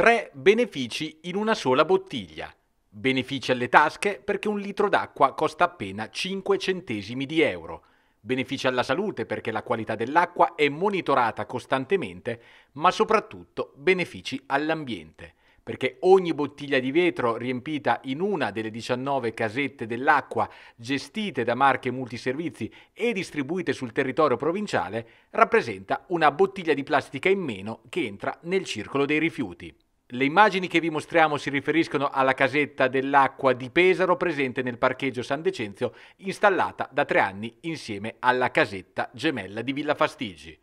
Tre benefici in una sola bottiglia. Benefici alle tasche perché un litro d'acqua costa appena 5 centesimi di euro. Benefici alla salute perché la qualità dell'acqua è monitorata costantemente, ma soprattutto benefici all'ambiente perché ogni bottiglia di vetro riempita in una delle 19 casette dell'acqua gestite da marche multiservizi e distribuite sul territorio provinciale rappresenta una bottiglia di plastica in meno che entra nel circolo dei rifiuti. Le immagini che vi mostriamo si riferiscono alla casetta dell'acqua di Pesaro presente nel parcheggio San Decenzio, installata da tre anni insieme alla casetta gemella di Villa Fastigi.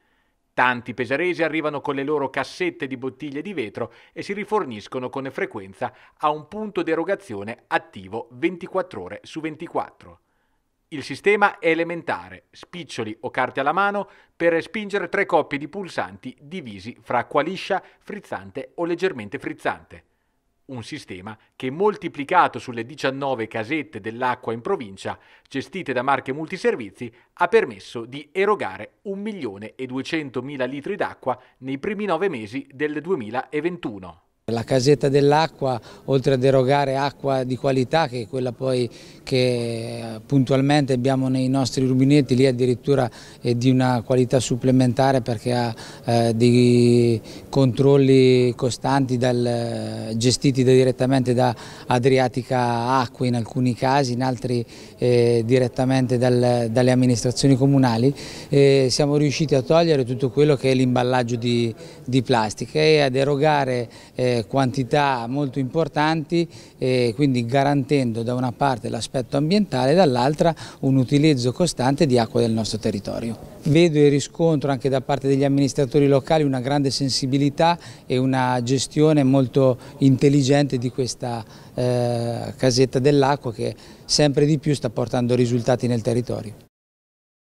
Tanti pesaresi arrivano con le loro cassette di bottiglie di vetro e si riforniscono con frequenza a un punto di erogazione attivo 24 ore su 24. Il sistema è elementare, spiccioli o carte alla mano per spingere tre coppie di pulsanti divisi fra qualiscia, frizzante o leggermente frizzante. Un sistema che moltiplicato sulle 19 casette dell'acqua in provincia, gestite da marche multiservizi, ha permesso di erogare 1.200.000 litri d'acqua nei primi nove mesi del 2021. La casetta dell'acqua, oltre a derogare acqua di qualità, che è quella poi che eh, puntualmente abbiamo nei nostri rubinetti, lì addirittura è di una qualità supplementare perché ha eh, dei controlli costanti dal, eh, gestiti da, direttamente da Adriatica Acque in alcuni casi, in altri eh, direttamente dal, dalle amministrazioni comunali. E siamo riusciti a togliere tutto quello che è l'imballaggio di, di plastica e a derogare eh, quantità molto importanti, eh, quindi garantendo da una parte l'aspetto ambientale e dall'altra un utilizzo costante di acqua del nostro territorio. Vedo e riscontro anche da parte degli amministratori locali una grande sensibilità e una gestione molto intelligente di questa eh, casetta dell'acqua che sempre di più sta portando risultati nel territorio.